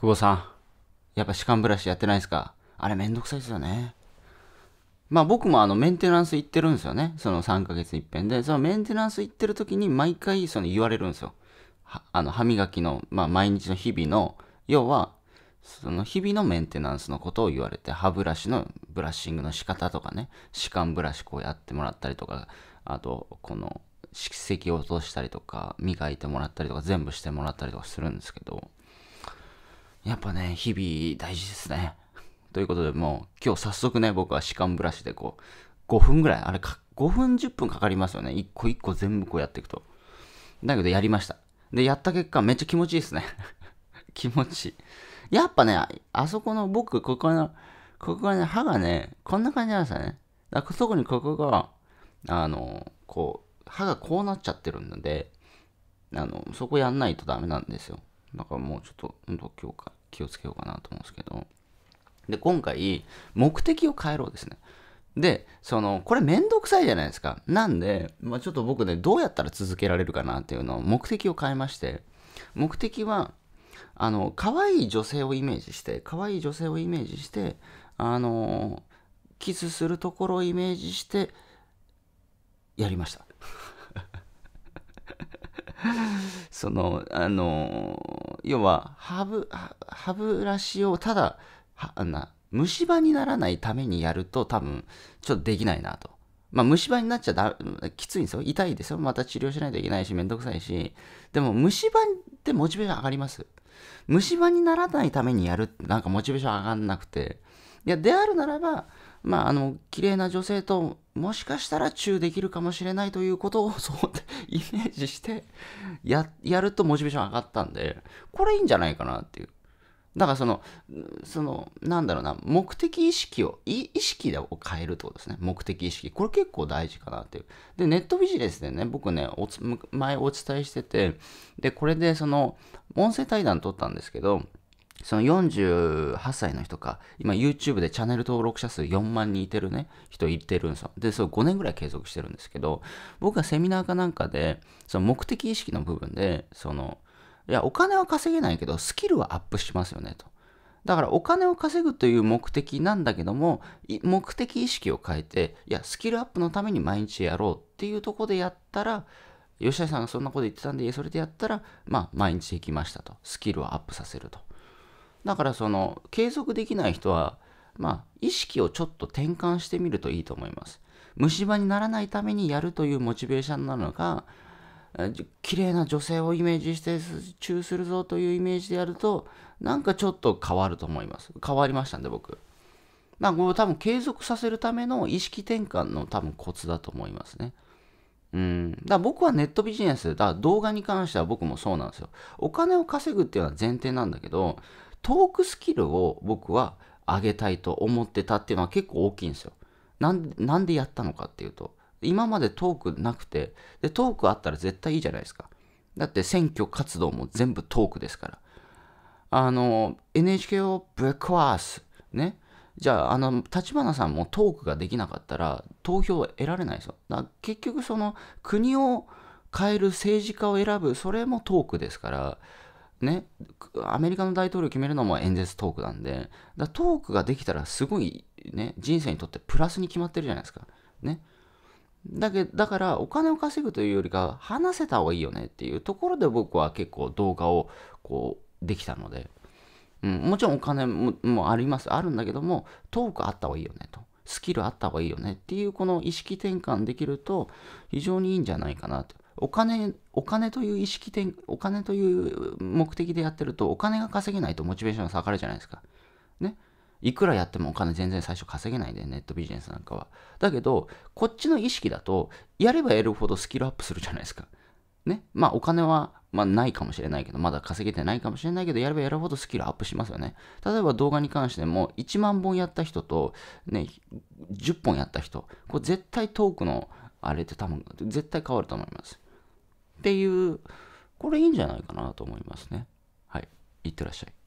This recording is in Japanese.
久保さん、やっぱ歯間ブラシやってないですかあれめんどくさいですよね。まあ僕もあのメンテナンス行ってるんですよね。その3ヶ月一遍で。そのメンテナンス行ってる時に毎回その言われるんですよ。あの歯磨きの、まあ毎日の日々の、要はその日々のメンテナンスのことを言われて、歯ブラシのブラッシングの仕方とかね、歯間ブラシこうやってもらったりとか、あと、この、色石を落としたりとか、磨いてもらったりとか、全部してもらったりとかするんですけど、やっぱね、日々大事ですね。ということで、もう今日早速ね、僕は歯間ブラシでこう、5分ぐらい、あれか、5分10分かかりますよね。一個一個全部こうやっていくと。だけどやりました。で、やった結果めっちゃ気持ちいいですね。気持ちいい。やっぱね、あそこの僕、ここの、ここがね、歯がね、こんな感じなんですよね。だから特にここが、あの、こう、歯がこうなっちゃってるんで、あの、そこやんないとダメなんですよ。だからもうちょっと、今日か気をつけようかなと思うんですけど。で、今回、目的を変えろですね。で、その、これめんどくさいじゃないですか。なんで、まあ、ちょっと僕ね、どうやったら続けられるかなっていうのを目的を変えまして、目的は、あの、可愛い女性をイメージして、可愛い女性をイメージして、あの、キスするところをイメージして、やりました。その、あの、要は、歯ブ、歯ブラシをただ、あな虫歯にならないためにやると多分、ちょっとできないなと。まあ、虫歯になっちゃだ、きついんですよ。痛いですよ。また治療しないといけないし、めんどくさいし。でも、虫歯ってモチベーション上がります。虫歯にならないためにやるって、なんかモチベーション上がんなくて。いや、であるならば、まあ、あの、綺麗な女性ともしかしたらチューできるかもしれないということを そうイメージしてややるとモチベーション上がったんでこれいいんじゃないかなっていうだからそのそのなんだろうな目的意識を意識を変えるってことですね目的意識これ結構大事かなっていうでネットビジネスでね僕ねお前お伝えしててでこれでその音声対談撮ったんですけどその48歳の人か、今 YouTube でチャンネル登録者数4万人いてるね、人いてるんですよ。で、それ5年ぐらい継続してるんですけど、僕はセミナーかなんかで、その目的意識の部分で、その、いや、お金は稼げないけど、スキルはアップしますよね、と。だからお金を稼ぐという目的なんだけども、目的意識を変えて、いや、スキルアップのために毎日やろうっていうとこでやったら、吉田さんがそんなこと言ってたんで、それでやったら、まあ、毎日行きましたと。スキルをアップさせると。だからその継続できない人は、まあ、意識をちょっと転換してみるといいと思います。虫歯にならないためにやるというモチベーションなのか、綺麗な女性をイメージして中するぞというイメージでやると、なんかちょっと変わると思います。変わりましたんで、僕。まあ、これ多分継続させるための意識転換の多分コツだと思いますね。うん。だ僕はネットビジネス、だから動画に関しては僕もそうなんですよ。お金を稼ぐっていうのは前提なんだけど、トークスキルを僕は上げたいと思ってたっていうのは結構大きいんですよ。なんなんでやったのかっていうと、今までトークなくて、で、トークあったら絶対いいじゃないですか。だって選挙活動も全部トークですから。あの、NHK をブレックワース、ね。じゃあ、あの、立花さんもトークができなかったら、投票を得られないですよ。だ結局、その、国を変える政治家を選ぶ、それもトークですから、ね、アメリカの大統領決めるのも演説トークなんで、だトークができたらすごい、ね、人生にとってプラスに決まってるじゃないですか。ね。だけだから、お金を稼ぐというよりか、話せた方がいいよねっていうところで僕は結構動画をこう、できたので、うん、もちろんお金ももあります、あるんだけども、トークあった方がいいよねと。スキルあった方がいいよねっていうこの意識転換できると非常にいいんじゃないかなと。お金、お金という意識点、お金という目的でやってると、お金が稼げないとモチベーションが下がるじゃないですか。ね。いくらやってもお金全然最初稼げないんネットビジネスなんかは。だけど、こっちの意識だと、やればやるほどスキルアップするじゃないですか。ね。まあ、お金は、まあ、ないかもしれないけど、まだ稼げてないかもしれないけど、やればやるほどスキルアップしますよね。例えば動画に関しても、1万本やった人と、ね、10本やった人、これ絶対トークの、あれって多分、絶対変わると思います。っていう、これいいんじゃないかなと思いますね。はい。いってらっしゃい。